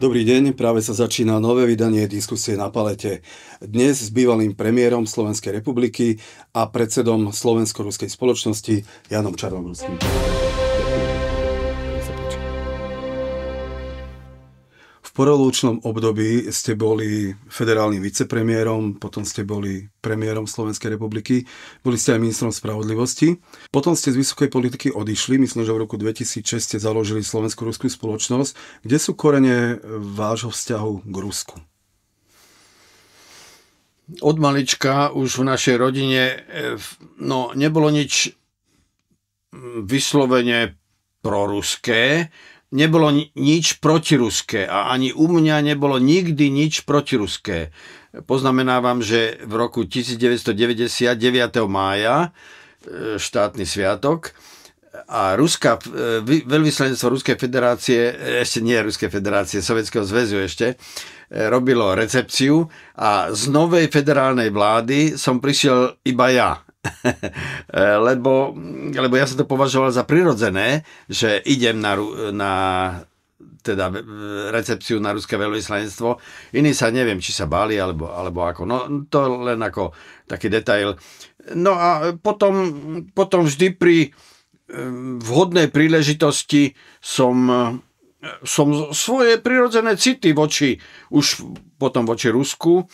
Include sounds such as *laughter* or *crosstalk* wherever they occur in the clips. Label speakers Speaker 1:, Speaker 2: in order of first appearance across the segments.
Speaker 1: Dobrý deň, práve sa začína nové vydanie diskusie na palete. Dnes s bývalým premiérom Slovenskej republiky a predsedom Slovensko-Ruskej spoločnosti Janom Čarnogorským. porolúčnom období ste boli federálnym vicepremiérom, potom ste boli premiérom Slovenskej republiky, boli ste aj ministrom spravodlivosti. Potom ste z vysokej politiky odišli, myslím, že v roku 2006 ste založili Slovensko-Ruskú spoločnosť. Kde sú korene vášho vzťahu k Rusku?
Speaker 2: Od malička už v našej rodine e, no, nebolo nič vyslovene proruské, nebolo nič protiruské a ani u mňa nebolo nikdy nič protiruské. Poznamenávam, že v roku 1999. mája, e, štátny sviatok, a Ruska, e, veľvyslanectvo Ruskej federácie, e, ešte nie Ruskej federácie, Sovjetského zväzu ešte, robilo recepciu a z novej federálnej vlády som prišiel iba ja *laughs* lebo, lebo ja som to považoval za prirodzené, že idem na, na teda e, recepciu na ruské veľvyslanectvo. Iní sa neviem, či sa báli, alebo, alebo ako. No to len ako taký detail. No a potom, potom vždy pri e, vhodnej príležitosti som, e, som svoje prirodzené city voči, už potom voči Rusku,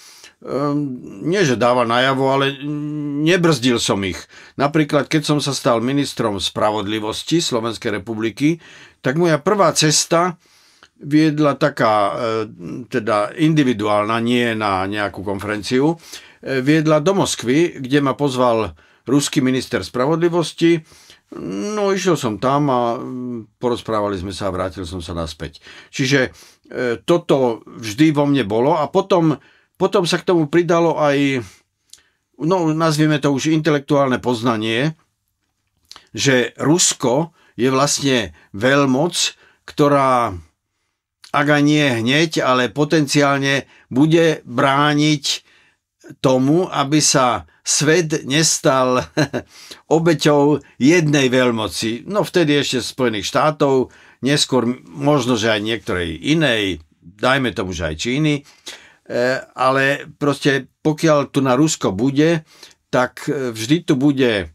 Speaker 2: Ehm, nie že dáva najavo, ale nebrzdil som ich. Napríklad, keď som sa stal ministrom spravodlivosti Slovenskej republiky, tak moja prvá cesta viedla taká, eh, teda individuálna, nie na nejakú konferenciu, eh, viedla do Moskvy, kde ma pozval ruský minister spravodlivosti. No, išiel som tam a mm, porozprávali sme sa a vrátil som sa naspäť. Čiže eh, toto vždy vo mne bolo a potom potom sa k tomu pridalo aj, no nazvieme to už intelektuálne poznanie, že Rusko je vlastne veľmoc, ktorá ak aj nie hneď, ale potenciálne bude brániť tomu, aby sa svet nestal *laughs* obeťou jednej veľmoci. No vtedy ešte Spojených štátov, neskôr možno, že aj niektorej inej, dajme tomu, že aj Číny. E, ale proste pokiaľ tu na Rusko bude, tak e, vždy tu bude e,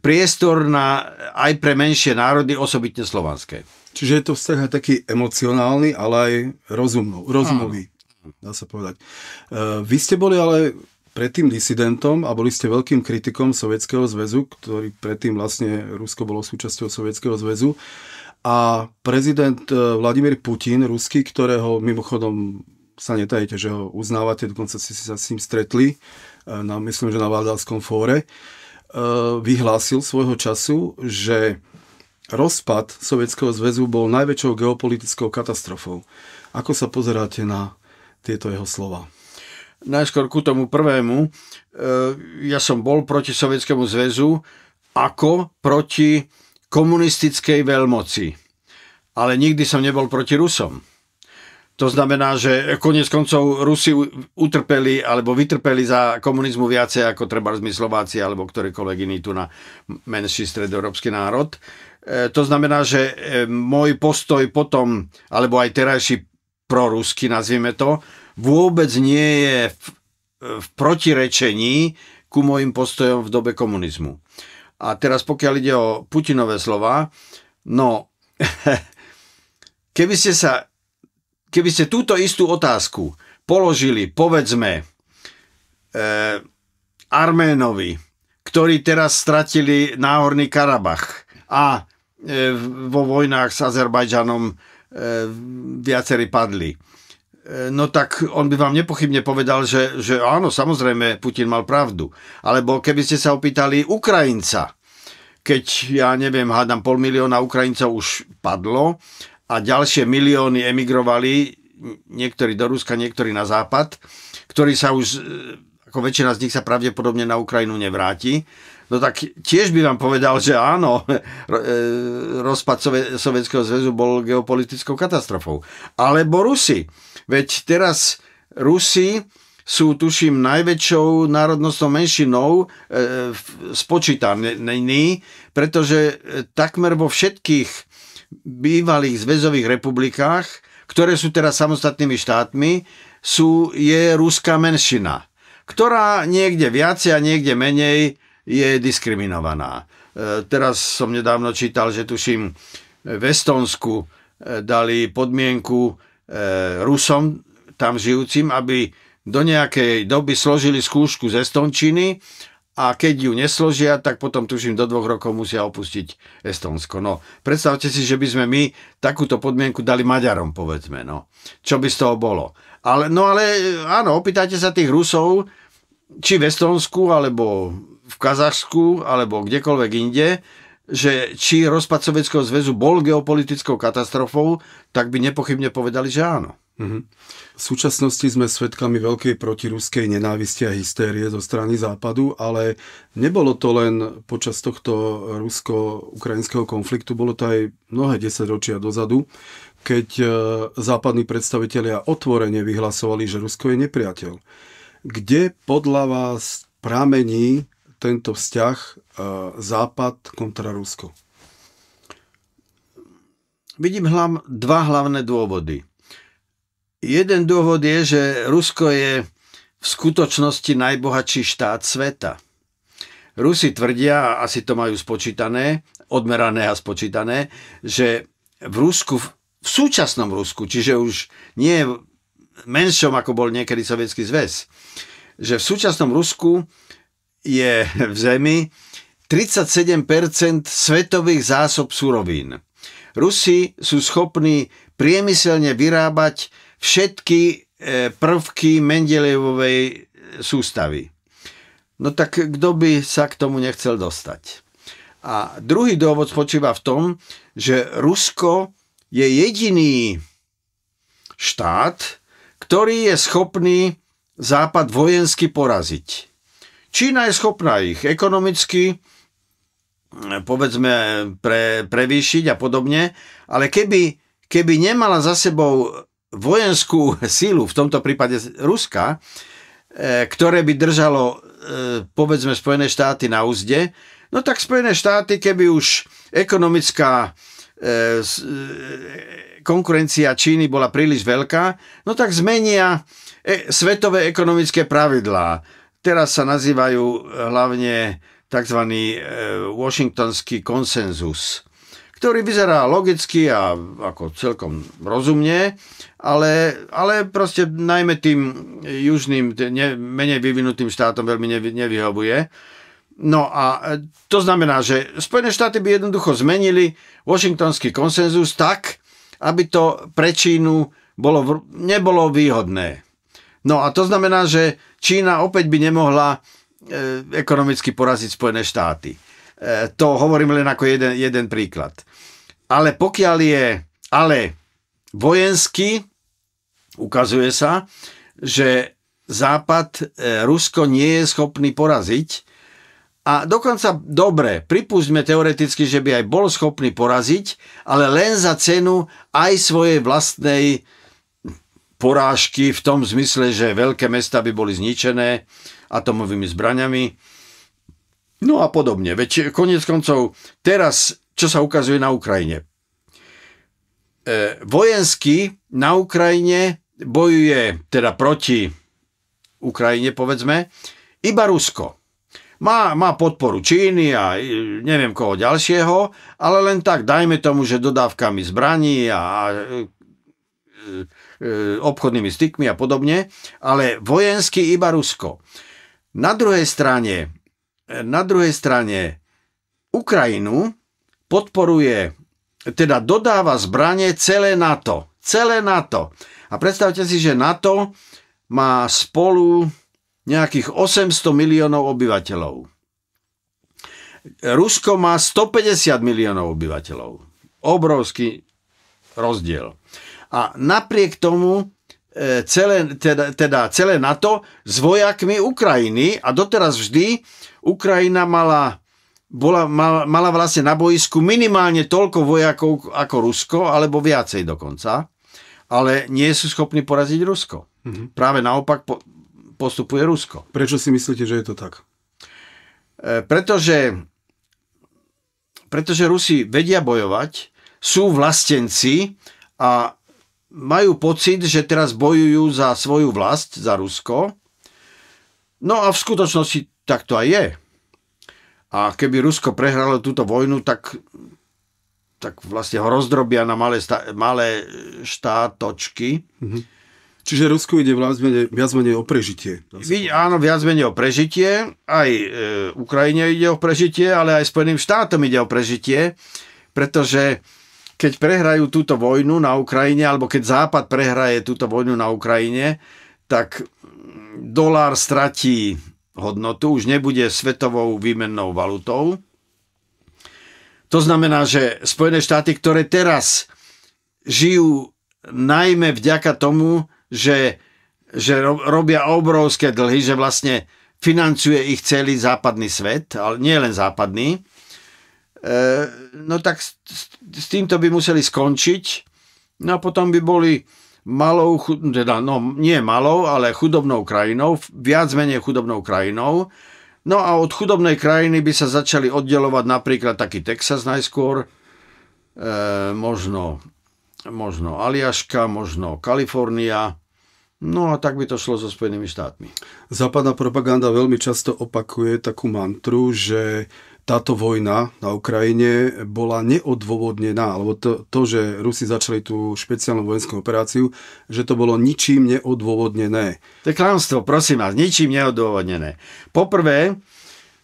Speaker 2: priestor na, aj pre menšie národy, osobitne slovanské.
Speaker 1: Čiže je to vzťah aj taký emocionálny, ale aj rozumov, rozumový, dá sa povedať. Vy ste boli ale predtým disidentom a boli ste veľkým kritikom Sovietskeho zväzu, ktorý predtým vlastne Rusko bolo súčasťou Sovietskeho zväzu. A prezident Vladimír Putin, ruský, ktorého mimochodom sa netajete, že ho uznávate, dokonca ste sa s ním stretli, e, na, myslím, že na Vádalskom fóre, e, vyhlásil svojho času, že rozpad Sovietskeho zväzu bol najväčšou geopolitickou katastrofou. Ako sa pozeráte na tieto jeho
Speaker 2: slova? Najskôr ku tomu prvému. E, ja som bol proti Sovietskému zväzu ako proti komunistickej veľmoci. Ale nikdy som nebol proti Rusom. To znamená, že konec koncov Rusi utrpeli alebo vytrpeli za komunizmu viacej ako treba my Slováci alebo ktorékoľvek iný tu na menší stredoeurópsky národ. E, to znamená, že e, môj postoj potom, alebo aj terajší prorusky, nazvime to, vôbec nie je v, v protirečení ku môjim postojom v dobe komunizmu. A teraz pokiaľ ide o Putinové slova, no *laughs* keby ste sa keby ste túto istú otázku položili, povedzme, e, Arménovi, ktorí teraz stratili Náhorný Karabach a e, vo vojnách s Azerbajdžanom e, viacerí padli. E, no tak on by vám nepochybne povedal, že, že áno, samozrejme, Putin mal pravdu. Alebo keby ste sa opýtali Ukrajinca, keď, ja neviem, hádam, pol milióna Ukrajincov už padlo a ďalšie milióny emigrovali, niektorí do Ruska, niektorí na západ, ktorí sa už, e, ako väčšina z nich sa pravdepodobne na Ukrajinu nevráti. No tak tiež by vám povedal, že áno, *laughs* e, rozpad Sovjetského zväzu bol geopolitickou katastrofou. Alebo Rusi. Veď teraz Rusi sú, tuším, najväčšou národnostnou menšinou e, spočítaný, pretože e, takmer vo všetkých bývalých zväzových republikách, ktoré sú teraz samostatnými štátmi, sú, je ruská menšina, ktorá niekde viacej a niekde menej je diskriminovaná. E, teraz som nedávno čítal, že tuším, v Estonsku e, dali podmienku e, Rusom tam žijúcim, aby do nejakej doby složili skúšku z Estončiny a keď ju nesložia, tak potom tuším do dvoch rokov musia opustiť Estonsko. No, predstavte si, že by sme my takúto podmienku dali Maďarom, povedzme, no. Čo by z toho bolo? Ale, no ale áno, opýtajte sa tých Rusov, či v Estonsku, alebo v Kazachsku, alebo kdekoľvek inde, že či rozpad Sovjetského zväzu bol geopolitickou katastrofou, tak by nepochybne povedali, že áno. Mm-hmm. V súčasnosti sme
Speaker 1: svedkami veľkej protiruskej nenávisti a hystérie zo strany Západu, ale nebolo to len počas tohto rusko-ukrajinského konfliktu, bolo to aj mnohé desaťročia dozadu, keď e, západní predstavitelia otvorene vyhlasovali, že Rusko je nepriateľ. Kde podľa vás pramení tento vzťah
Speaker 2: e, Západ kontra Rusko? Vidím hlam, dva hlavné dôvody. Jeden dôvod je, že Rusko je v skutočnosti najbohatší štát sveta. Rusi tvrdia, a asi to majú spočítané, odmerané a spočítané, že v Rusku, v súčasnom Rusku, čiže už nie menšom, ako bol niekedy Sovietský zväz, že v súčasnom Rusku je v zemi 37% svetových zásob surovín. Rusi sú schopní priemyselne vyrábať všetky e, prvky Mendelejovej e, sústavy. No tak kto by sa k tomu nechcel dostať? A druhý dôvod spočíva v tom, že Rusko je jediný štát, ktorý je schopný Západ vojensky poraziť. Čína je schopná ich ekonomicky, povedzme pre, prevýšiť a podobne, ale keby, keby nemala za sebou vojenskú *laughs* sílu, v tomto prípade Ruska, e, ktoré by držalo e, povedzme Spojené štáty na úzde, no tak Spojené štáty, keby už ekonomická e, konkurencia Číny bola príliš veľká, no tak zmenia svetové ekonomické pravidlá. Teraz sa nazývajú hlavne tzv. E, washingtonský konsenzus, ktorý vyzerá logicky a ako celkom rozumne, ale, ale proste najmä tým južným, ne, menej vyvinutým štátom veľmi nevy, nevyhovuje. No a e, to znamená, že Spojené štáty by jednoducho zmenili washingtonský konsenzus tak, aby to pre Čínu bolo, nebolo výhodné. No a to znamená, že Čína opäť by nemohla E, ekonomicky poraziť Spojené štáty. E, to hovorím len ako jeden, jeden príklad. Ale pokiaľ je, ale vojensky ukazuje sa, že Západ e, Rusko nie je schopný poraziť a dokonca dobre, pripúšťme teoreticky, že by aj bol schopný poraziť, ale len za cenu aj svojej vlastnej porážky v tom zmysle, že veľké mesta by boli zničené atomovými zbraňami. No a podobne. Veď konec koncov, teraz, čo sa ukazuje na Ukrajine. E, vojensky na Ukrajine bojuje, teda proti Ukrajine povedzme, iba Rusko. Má, má podporu Číny a e, neviem koho ďalšieho, ale len tak, dajme tomu, že dodávkami zbraní a, a e, E, e, obchodnými stykmi a podobne, ale vojensky iba Rusko. Na druhej strane, e, na druhej strane Ukrajinu podporuje, teda dodáva zbranie celé NATO. Celé NATO. A predstavte si, že NATO má spolu nejakých 800 miliónov obyvateľov. Rusko má 150 miliónov obyvateľov. Obrovský rozdiel a napriek tomu e, celé, teda, teda celé NATO s vojakmi Ukrajiny a doteraz vždy Ukrajina mala, bola, mala, mala vlastne na boisku minimálne toľko vojakov ako Rusko, alebo viacej dokonca, ale nie sú schopní poraziť Rusko. Mhm. Práve naopak po, postupuje Rusko. Prečo si myslíte, že je to tak? E, pretože, pretože Rusi vedia bojovať, sú vlastenci a majú pocit, že teraz bojujú za svoju vlast, za Rusko. No a v skutočnosti tak to aj je. A keby Rusko prehralo túto vojnu, tak, tak vlastne ho rozdrobia na malé, stá, malé štátočky. Mhm. Čiže Rusko ide viac menej, viac menej o prežitie. Vy, áno, viac menej o prežitie. Aj e, Ukrajine ide o prežitie, ale aj Spojeným štátom ide o prežitie, pretože keď prehrajú túto vojnu na Ukrajine, alebo keď Západ prehraje túto vojnu na Ukrajine, tak mm, dolár stratí hodnotu, už nebude svetovou výmennou valutou. To znamená, že Spojené štáty, ktoré teraz žijú najmä vďaka tomu, že, že robia obrovské dlhy, že vlastne financuje ich celý západný svet, ale nie len západný, e, No tak s, s týmto by museli skončiť. No a potom by boli malou, teda no nie malou, ale chudobnou krajinou, viac menej chudobnou krajinou. No a od chudobnej krajiny by sa začali oddelovať napríklad taký Texas najskôr, e, možno, možno Aliaška, možno Kalifornia, No a tak by to šlo so
Speaker 1: Spojenými štátmi. Západná propaganda veľmi často opakuje takú mantru, že táto vojna na Ukrajine bola neodôvodnená, alebo to, to, že Rusi začali tú špeciálnu vojenskú operáciu, že to bolo ničím neodôvodnené. To
Speaker 2: je klamstvo, prosím vás, ničím neodôvodnené. Poprvé,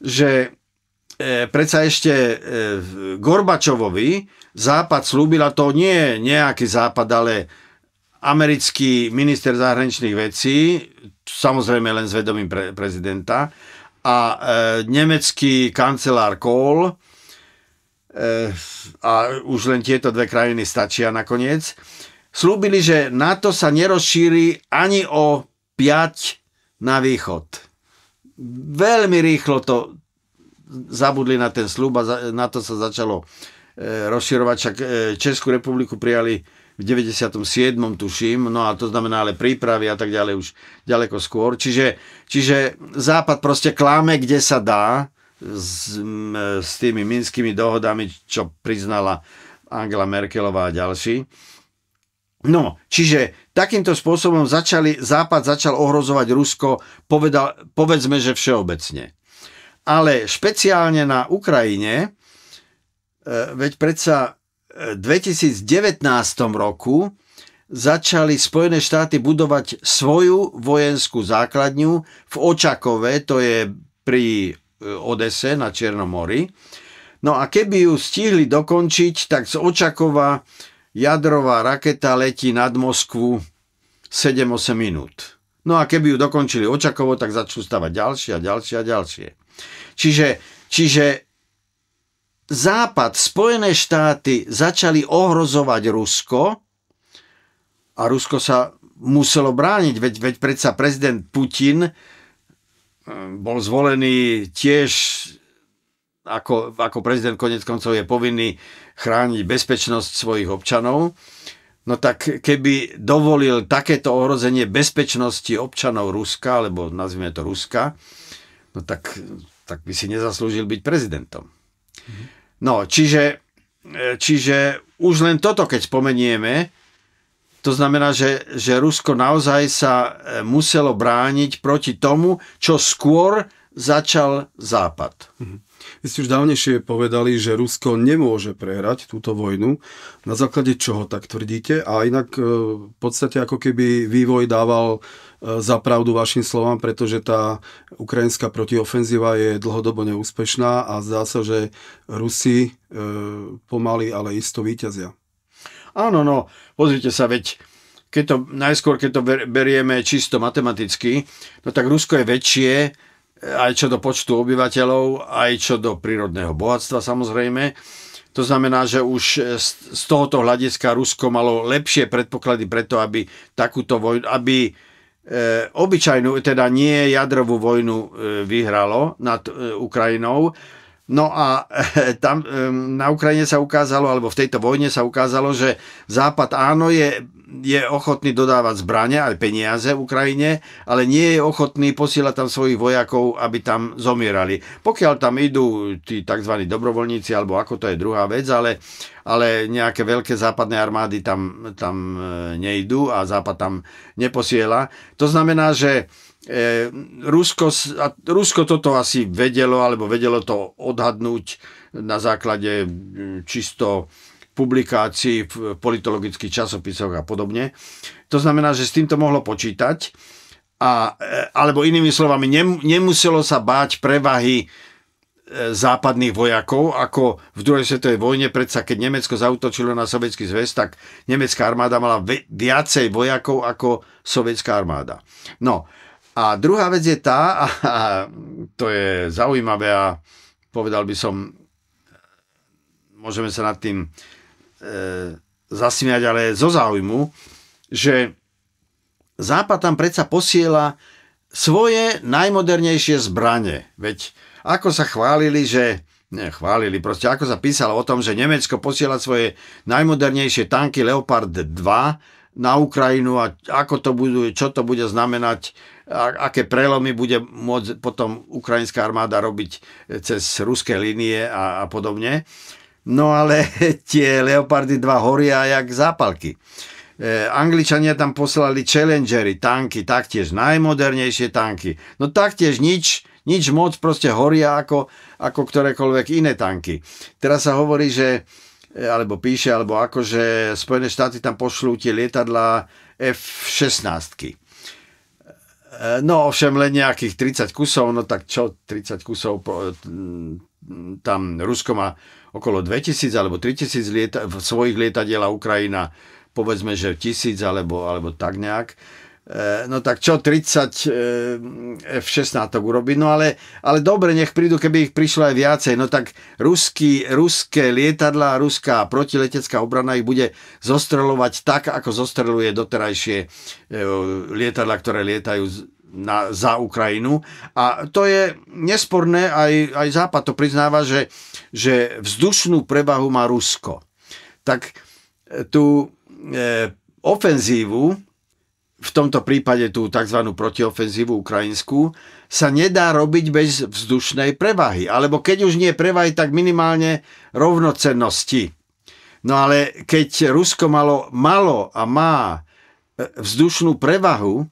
Speaker 2: že e, predsa ešte e, Gorbačovovi Západ a to nie je nejaký Západ, ale americký minister zahraničných vecí, samozrejme len s vedomím pre, prezidenta, a e, nemecký kancelár Kohl e, a už len tieto dve krajiny stačia nakoniec, slúbili, že NATO sa nerozšíri ani o 5 na východ. Veľmi rýchlo to zabudli na ten slúb a za, na to sa začalo e, rozširovať. Však e, Českú republiku prijali v 97. tuším, no a to znamená ale prípravy a tak ďalej už ďaleko skôr. Čiže, čiže Západ proste kláme, kde sa dá s, s tými minskými dohodami, čo priznala Angela Merkelová a ďalší. No, čiže takýmto spôsobom začali, Západ začal ohrozovať Rusko, povedal, povedzme, že všeobecne. Ale špeciálne na Ukrajine, e, veď predsa 2019 roku začali Spojené štáty budovať svoju vojenskú základňu v Očakove, to je pri e, Odese na Černom mori. No a keby ju stihli dokončiť, tak z Očakova jadrová raketa letí nad Moskvu 7-8 minút. No a keby ju dokončili Očakovo, tak začnú stavať ďalšie a ďalšie a ďalšie. Čiže, čiže Západ, Spojené štáty začali ohrozovať Rusko a Rusko sa muselo brániť, veď, veď predsa prezident Putin eh, bol zvolený tiež ako, ako prezident konec koncov je povinný chrániť bezpečnosť svojich občanov. No tak keby dovolil takéto ohrozenie bezpečnosti občanov Ruska, alebo nazvime to Ruska, no tak, tak by si nezaslúžil byť prezidentom. No, čiže, e, čiže už len toto, keď spomenieme, to znamená, že, že Rusko naozaj sa e, muselo brániť proti tomu, čo skôr začal Západ. Mhm.
Speaker 1: Vy ste už dávnejšie povedali, že Rusko nemôže prehrať túto vojnu. Na základe čoho tak tvrdíte? A inak e, v podstate ako keby vývoj dával za pravdu vašim slovám, pretože tá ukrajinská protiofenzíva je dlhodobo neúspešná a zdá sa, že Rusi e, pomaly, ale isto víťazia.
Speaker 2: Áno, no, pozrite sa, veď keď to, najskôr, keď to berieme čisto matematicky, no tak Rusko je väčšie, e, aj čo do počtu obyvateľov, aj čo do prírodného bohatstva samozrejme. To znamená, že už e, z tohoto hľadiska Rusko malo lepšie predpoklady preto, aby takúto vojnu, aby e, obyčajnú, teda nie jadrovú vojnu e, vyhralo nad e, Ukrajinou, No a eh, tam na Ukrajine sa ukázalo, alebo v tejto vojne sa ukázalo, že Západ áno je, je ochotný dodávať zbrania aj peniaze v Ukrajine, ale nie je ochotný posielať tam svojich vojakov, aby tam zomierali. Pokiaľ tam idú tí tzv. dobrovoľníci, alebo ako to je druhá vec, ale, ale nejaké veľké západné armády tam, tam eh, nejdú a Západ tam neposiela. To znamená, že E, Rusko, a Rusko toto asi vedelo, alebo vedelo to odhadnúť na základe čisto publikácií v politologických časopisoch a podobne. To znamená, že s týmto mohlo počítať, a, e, alebo inými slovami, nemuselo sa báť prevahy e, západných vojakov, ako v druhej svetovej vojne, predsa keď Nemecko zautočilo na sovietský zväz, tak nemecká armáda mala viacej vojakov ako sovietská armáda. No, a druhá vec je tá, a to je zaujímavé a povedal by som, môžeme sa nad tým e, zasmiať, ale zo záujmu, že Západ tam predsa posiela svoje najmodernejšie zbranie. Veď ako sa chválili, že ne, chválili, proste ako sa písalo o tom, že Nemecko posiela svoje najmodernejšie tanky Leopard 2 na Ukrajinu a ako to budú, čo to bude znamenať, a, aké prelomy bude môcť potom ukrajinská armáda robiť e, cez ruské linie a, a podobne. No ale *laughs* tie Leopardy 2 horia jak zápalky. E, Angličania tam poslali Challengery, tanky, taktiež najmodernejšie tanky. No taktiež nič, nič moc, proste horia ako, ako ktorékoľvek iné tanky. Teraz sa hovorí, že E, alebo píše, alebo ako, že Spojené štáty tam pošlú tie lietadla F-16. E, no ovšem len nejakých 30 kusov, no tak čo 30 kusov, e, tam Rusko má okolo 2000 alebo 3000 lieta- svojich lietadiel a Ukrajina povedzme, že 1000 alebo, alebo tak nejak. Eh, no tak čo 30 F-16 urobiť, no ale, ale dobre, nech prídu, keby ich prišlo aj viacej, no tak ruský, ruské lietadla, ruská protiletecká obrana ich bude zostrelovať tak, ako zostreluje doterajšie eh, lietadla, ktoré lietajú na, za Ukrajinu. A to je nesporné, aj, aj Západ to priznáva, že, že vzdušnú prebahu má Rusko. Tak eh, tu ofenzívu v tomto prípade tú tzv. protiofenzívu ukrajinskú, sa nedá robiť bez vzdušnej prevahy. Alebo keď už nie prevahy, tak minimálne rovnocennosti. No ale keď Rusko malo, malo a má e, vzdušnú prevahu,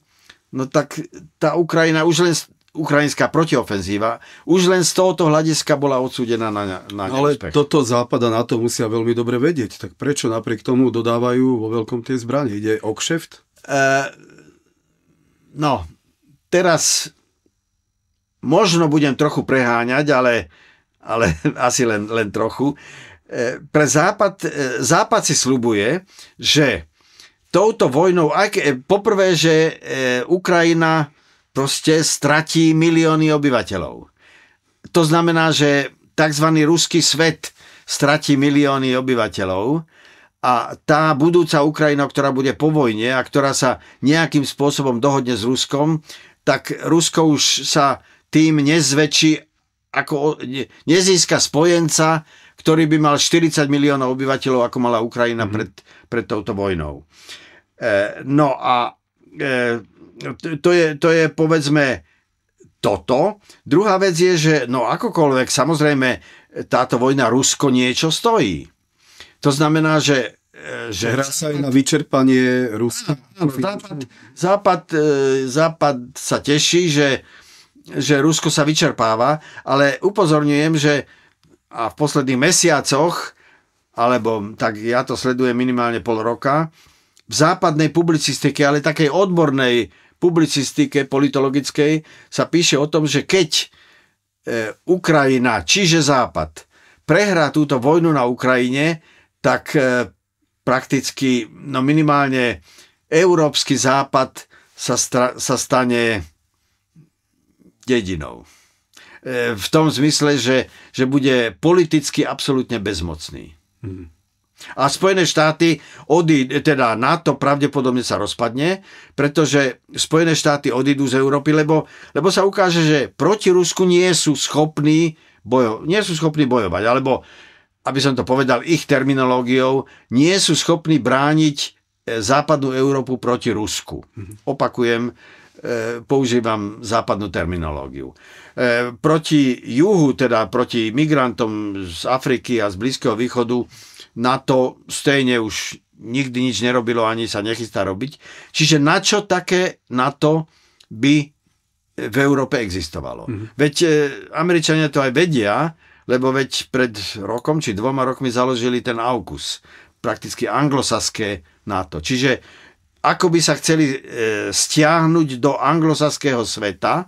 Speaker 2: no tak tá Ukrajina už len ukrajinská protiofenzíva už len z tohoto hľadiska bola odsúdená na, na no Ale neúspech. toto západa na to musia veľmi dobre vedieť. Tak prečo napriek tomu dodávajú vo veľkom tie zbranie? Ide o kšeft? Eh, no, teraz možno budem trochu preháňať, ale, ale *laughs* asi len, len trochu. Eh, pre Západ, eh, Západ si slubuje, že touto vojnou, aj ke, poprvé, že Ukrajina proste stratí milióny obyvateľov. To znamená, že tzv. ruský svet stratí milióny obyvateľov a tá budúca Ukrajina, ktorá bude po vojne a ktorá sa nejakým spôsobom dohodne s Ruskom, tak Rusko už sa tým nezväčší, ako, nezíska spojenca, ktorý by mal 40 miliónov obyvateľov, ako mala Ukrajina mhm. pred, pred touto vojnou. E, no a e, to, je, to je povedzme toto. Druhá vec je, že no akokoľvek, samozrejme, táto vojna Rusko niečo stojí. To znamená, že e, že hrá sa aj na vyčerpanie Ruska. Západ, západ, e, západ sa teší, že, že Rusko sa vyčerpáva, ale upozorňujem, že a v posledných mesiacoch, alebo tak ja to sledujem minimálne pol roka, v západnej publicistike, ale takej odbornej publicistike politologickej sa píše o tom, že keď e, Ukrajina, čiže Západ, prehrá túto vojnu na Ukrajine, tak e, prakticky, no minimálne európsky západ sa, stra- sa stane dedinou. E, v tom zmysle, že, že bude politicky absolútne bezmocný. Hmm. A Spojené štáty, odí, teda NATO pravdepodobne sa rozpadne, pretože Spojené štáty odídu z Európy, lebo, lebo sa ukáže, že proti Rusku nie sú schopní bojo, nie sú schopní bojovať, alebo aby som to povedal ich terminológiou, nie sú schopní brániť e, západnú Európu proti Rusku. Mhm. Opakujem, e, používam západnú terminológiu. E, proti juhu, teda proti migrantom z Afriky a z Blízkeho východu, na to stejne už nikdy nič nerobilo ani sa nechystá robiť. Čiže na čo také na to by v Európe existovalo? Mm-hmm. Veď Američania to aj vedia, lebo veď pred rokom či dvoma rokmi založili ten AUKUS, prakticky anglosaské NATO. Čiže ako by sa chceli e, stiahnuť do anglosaského sveta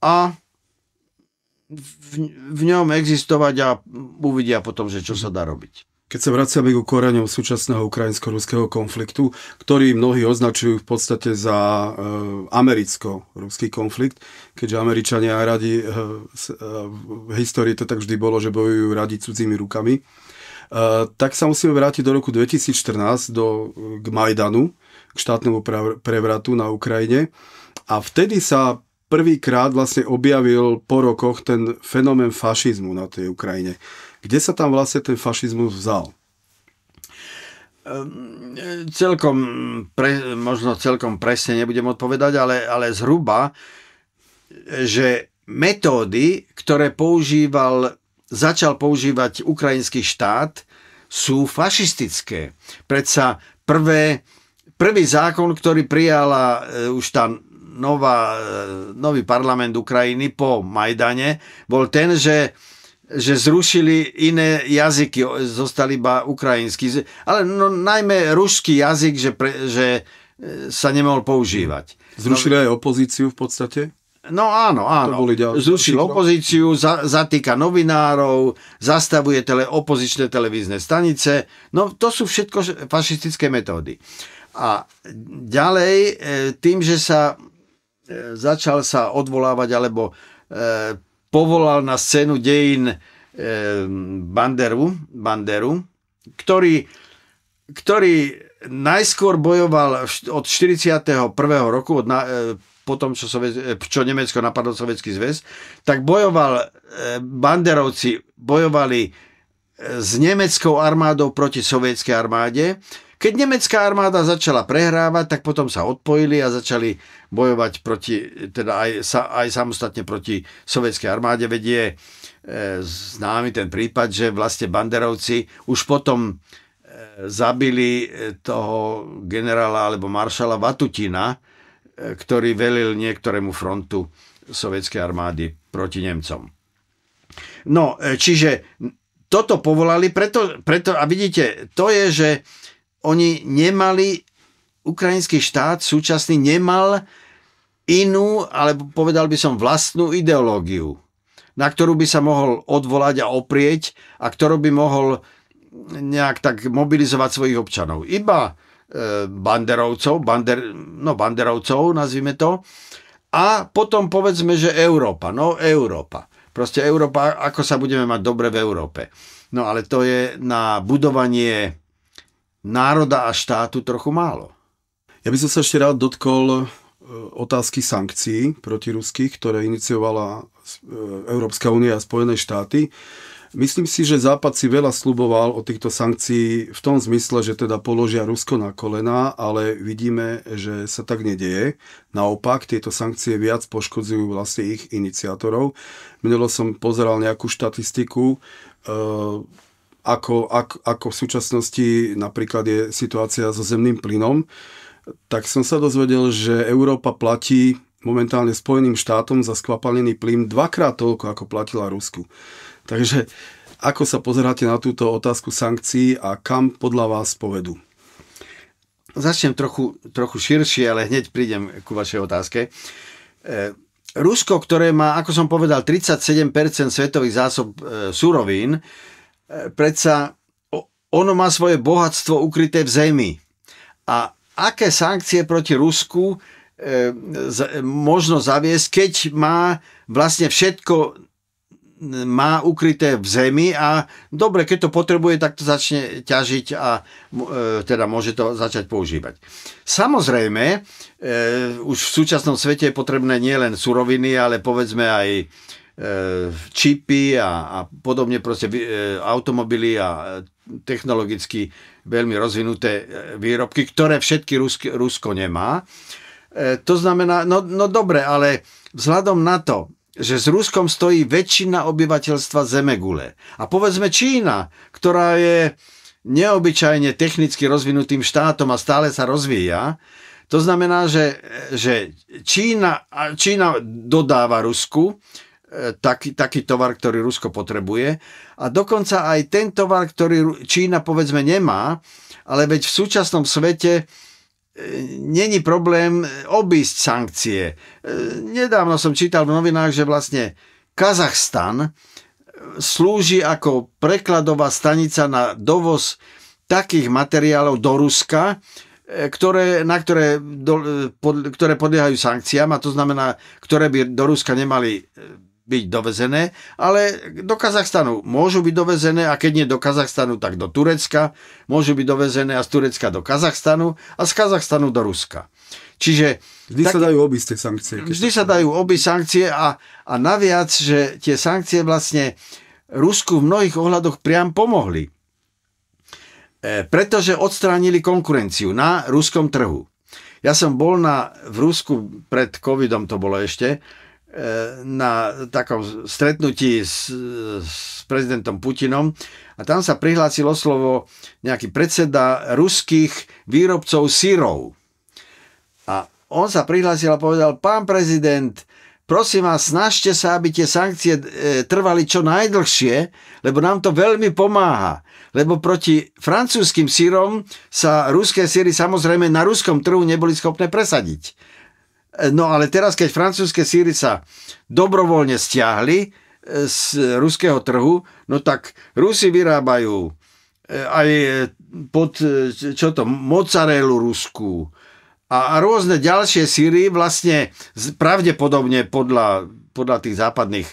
Speaker 2: a v, v ňom existovať a uvidia potom, že čo sa dá robiť. Keď sa vraciame k koreňom súčasného
Speaker 1: ukrajinsko-ruského konfliktu, ktorý mnohí označujú v podstate za e, americko-ruský konflikt, keďže Američania radi, e, v histórii to tak vždy bolo, že bojujú radi cudzími rukami, e, tak sa musíme vrátiť do roku 2014 do, k Majdanu, k štátnemu prevratu na Ukrajine. A vtedy sa prvýkrát vlastne objavil po rokoch ten fenomén fašizmu na tej Ukrajine kde sa tam vlastne ten fašizmus vzal?
Speaker 2: Ehm, celkom, pre, možno celkom presne nebudem odpovedať, ale, ale zhruba, že metódy, ktoré používal, začal používať ukrajinský štát, sú fašistické. Predsa prvé, prvý zákon, ktorý prijala e, už tá nová, e, nový parlament Ukrajiny po Majdane, bol ten, že že zrušili iné jazyky, zostali iba ukrajinský, ale no, najmä ruský jazyk, že, pre, že e, sa nemohol používať. Zrušili no, aj opozíciu v podstate? No áno, áno. To boli Zrušil opozíciu, za, zatýka novinárov, zastavuje tele, opozičné televízne stanice. No to sú všetko fašistické metódy. A ďalej, e, tým, že sa e, začal sa odvolávať alebo povolal na scénu dejin e, Banderu, Banderu ktorý, ktorý najskôr bojoval od 41. roku, od na, e, po tom, čo, Sovie, e, čo Nemecko napadlo Sovietský zväz, tak bojoval, banderovci bojovali s nemeckou armádou proti sovietskej armáde, keď nemecká armáda začala prehrávať, tak potom sa odpojili a začali bojovať proti, teda aj, sa, aj samostatne proti sovietskej armáde. Vedie e, známy ten prípad, že vlastne banderovci už potom e, zabili e, toho generála alebo maršala Vatutina, e, ktorý velil niektorému frontu sovietskej armády proti Nemcom. No, e, čiže toto povolali, preto, preto a vidíte, to je, že oni nemali, ukrajinský štát súčasný nemal inú, alebo povedal by som vlastnú ideológiu, na ktorú by sa mohol odvolať a oprieť a ktorú by mohol nejak tak mobilizovať svojich občanov. Iba e, banderovcov, bander, no banderovcov nazvime to, a potom povedzme, že Európa, no Európa. Proste Európa, ako sa budeme mať dobre v Európe. No ale to je na budovanie národa a štátu trochu málo. Ja by som sa ešte rád dotkol e, otázky
Speaker 1: sankcií proti ruských, ktoré iniciovala e, Európska únia a Spojené štáty. Myslím si, že Západ si veľa sluboval o týchto sankcií v tom zmysle, že teda položia Rusko na kolena, ale vidíme, že sa tak nedieje. Naopak, tieto sankcie viac poškodzujú vlastne ich iniciátorov. Minulo som pozeral nejakú štatistiku, e, ako, ako, ako v súčasnosti napríklad je situácia so zemným plynom, tak som sa dozvedel, že Európa platí momentálne Spojeným štátom za skvapalnený plyn dvakrát toľko, ako platila Rusku. Takže ako sa pozeráte na túto otázku sankcií a kam podľa vás povedú?
Speaker 2: Začnem trochu, trochu širšie, ale hneď prídem ku vašej otázke. E, Rusko, ktoré má, ako som povedal, 37% svetových zásob e, surovín, E, predsa ono má svoje bohatstvo ukryté v zemi. A aké sankcie proti Rusku e, e, možno zaviesť, keď má vlastne všetko má ukryté v zemi a dobre, keď to potrebuje, tak to začne ťažiť a e, teda môže to začať používať. Samozrejme, e, už v súčasnom svete je potrebné nielen suroviny, ale povedzme aj E, čipy a, a podobne proste e, automobily a e, technologicky veľmi rozvinuté výrobky, ktoré všetky Rusko, Rusko nemá. To znamená, no, no dobre, ale vzhľadom na to, že s Ruskom stojí väčšina obyvateľstva Zemegule. A povedzme Čína, ktorá je neobyčajne technicky rozvinutým štátom a stále sa rozvíja, to znamená, že, že Čína, Čína dodáva Rusku, taký, taký tovar, ktorý Rusko potrebuje. A dokonca aj ten tovar, ktorý Čína povedzme nemá, ale veď v súčasnom svete e, není problém e, obísť sankcie. E, nedávno som čítal v novinách, že vlastne Kazachstan slúži ako prekladová stanica na dovoz takých materiálov do Ruska, ktoré, na ktoré, do, pod, ktoré podliehajú sankciám a to znamená, ktoré by do Ruska nemali byť dovezené, ale do Kazachstanu môžu byť dovezené a keď nie do Kazachstanu, tak do Turecka, môžu byť dovezené a z Turecka do Kazachstanu a z Kazachstanu do Ruska. Čiže... Vždy tak, sa dajú obi tie sankcie. Vždy sa dajú obi sankcie a, a naviac, že tie sankcie vlastne Rusku v mnohých ohľadoch priam pomohli. E, pretože odstránili konkurenciu na ruskom trhu. Ja som bol na, v Rusku pred covidom, to bolo ešte, E, na takom stretnutí s, s prezidentom Putinom a tam sa prihlásilo slovo nejaký predseda ruských výrobcov sírov. A on sa prihlásil a povedal, pán prezident, prosím vás, snažte sa, aby tie sankcie e, trvali čo najdlhšie, lebo nám to veľmi pomáha. Lebo proti francúzským sírom sa ruské síry samozrejme na ruskom trhu neboli schopné presadiť. No ale teraz, keď francúzske síry sa dobrovoľne stiahli e, z ruského trhu, no tak Rusi vyrábajú e, aj e, pod, čo to, mozzarellu ruskú a, a rôzne ďalšie síry vlastne pravdepodobne podľa, podľa tých západných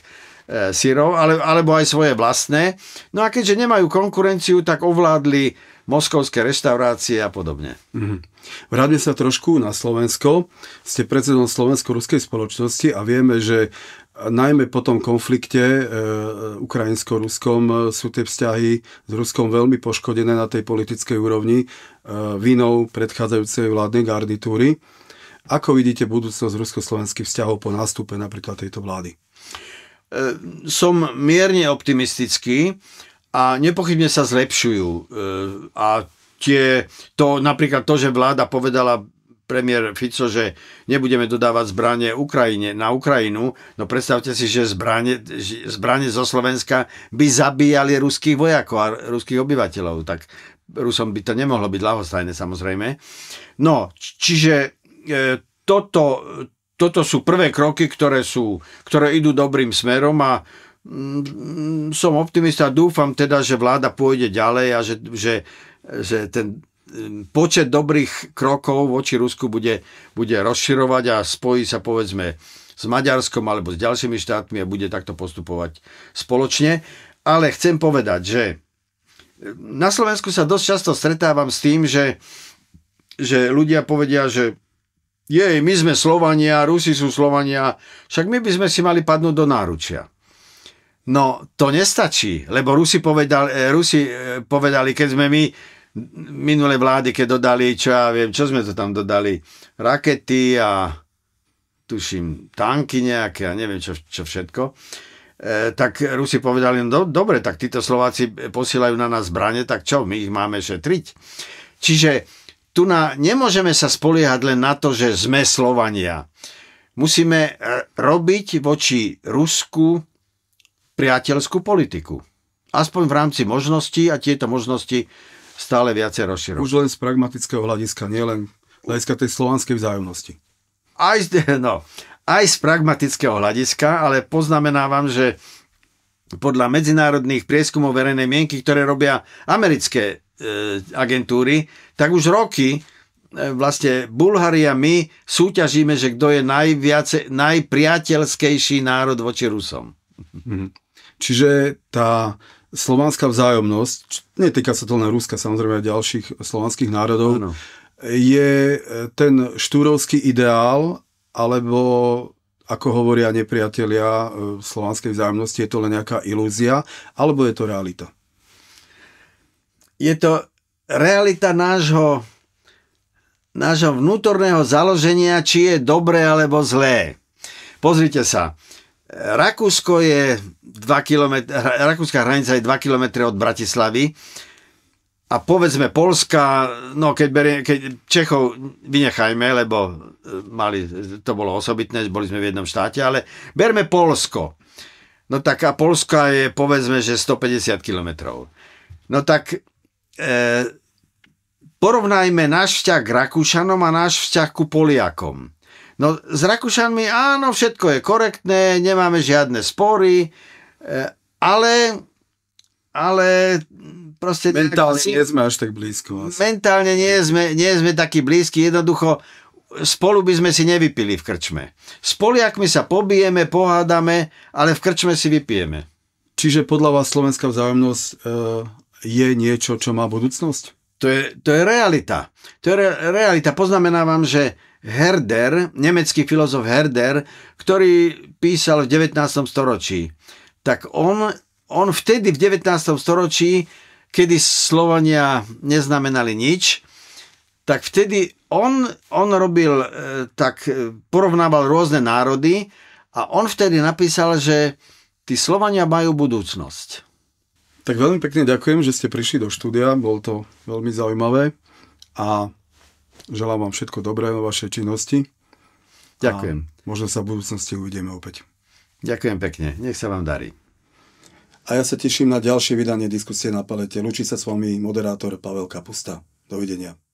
Speaker 2: sírov, ale, alebo aj svoje vlastné. No a keďže nemajú konkurenciu, tak ovládli moskovské reštaurácie a podobne.
Speaker 1: Mm. Vráťme sa trošku na Slovensko. Ste predsedom Slovensko-Ruskej spoločnosti a vieme, že najmä po tom konflikte e, ukrajinsko-ruskom e, sú tie vzťahy s Ruskom veľmi poškodené na tej politickej úrovni e, vinou predchádzajúcej vládnej garnitúry. Ako vidíte budúcnosť rusko-slovenských vzťahov po nástupe napríklad tejto vlády? E,
Speaker 2: som mierne optimistický a nepochybne sa zlepšujú. E, a tie, to, napríklad to, že vláda povedala premiér Fico, že nebudeme dodávať zbranie Ukrajine, na Ukrajinu, no predstavte si, že zbranie, zbranie zo Slovenska by zabíjali ruských vojakov a ruských obyvateľov, tak Rusom by to nemohlo byť ľahostajné samozrejme. No, čiže e, toto, toto sú prvé kroky, ktoré, sú, ktoré idú dobrým smerom a Mm, som optimista, dúfam teda, že vláda pôjde ďalej a že, že, že ten mm, počet dobrých krokov voči Rusku bude, bude rozširovať a spojí sa povedzme s Maďarskom alebo s ďalšími štátmi a bude takto postupovať spoločne. Ale chcem povedať, že mm, na Slovensku sa dosť často stretávam s tým, že, že ľudia povedia, že jej, my sme Slovania, Rusi sú Slovania, však my by sme si mali padnúť do náručia. No to nestačí, lebo Rusi povedali, eh, Rusi eh, povedali keď sme my minulé vlády, keď dodali, čo ja viem, čo sme to tam dodali, rakety a tuším, tanky nejaké a neviem čo, čo všetko, e, tak Rusi povedali, no do, dobre, tak títo Slováci posielajú na nás zbranie, tak čo, my ich máme šetriť. Čiže tu na, nemôžeme sa spoliehať len na to, že sme Slovania. Musíme robiť voči Rusku priateľskú politiku. Aspoň v rámci možností a tieto možnosti stále viacej rozširujú. Už len z pragmatického hľadiska, nielen hľadiska tej slovanskej vzájomnosti. Aj, *laughs* no, aj z pragmatického hľadiska, ale poznamenávam, že podľa medzinárodných prieskumov verejnej mienky, ktoré robia americké e, agentúry, tak už roky e, vlastne Bulhari a my súťažíme, že kto je najviace, najpriateľskejší národ voči Rusom.
Speaker 1: Mm-hmm. Čiže tá slovanská vzájomnosť, netýka sa to len Ruska, samozrejme aj ďalších slovanských národov, ano. je e, ten štúrovský ideál, alebo ako hovoria nepriatelia e, slovanskej vzájomnosti, je to len nejaká ilúzia, alebo
Speaker 2: je to realita? Je to realita nášho, nášho vnútorného založenia, či je dobré alebo zlé. Pozrite sa, Rakúsko je 2 km, rakúska hranica je 2 km od Bratislavy a povedzme Polska, no keď, berie, keď Čechov vynechajme, lebo e, mali, to bolo osobitné, boli sme v jednom štáte, ale berme Polsko. No tak a Polska je povedzme, že 150 km. No tak e, porovnajme náš vzťah k Rakúšanom a náš vzťah ku Poliakom. No s Rakúšanmi áno, všetko je korektné, nemáme žiadne spory, E, ale, ale proste... Mentálne tak, nie sme až tak blízko. Asi. Mentálne nie sme, nie sme takí blízki. Jednoducho spolu by sme si nevypili v krčme. S my sa pobijeme, pohádame, ale v krčme si vypijeme. Čiže podľa vás slovenská vzájomnosť e, je niečo, čo má budúcnosť? To je, to je realita. To je re, realita. Poznamenávam, že Herder, nemecký filozof Herder, ktorý písal v 19. storočí, tak on, on vtedy v 19. storočí, kedy Slovania neznamenali nič, tak vtedy on, on robil, e, tak e, porovnával rôzne národy a on vtedy napísal, že tí Slovania majú budúcnosť.
Speaker 1: Tak veľmi pekne ďakujem, že ste prišli do štúdia, bolo to veľmi zaujímavé a želám vám všetko dobré vo vašej činnosti. Ďakujem. A možno sa v budúcnosti uvidíme opäť. Ďakujem pekne, nech sa vám darí. A ja sa teším na ďalšie vydanie diskusie na palete. Lučí sa s vami moderátor Pavel Kapusta. Dovidenia.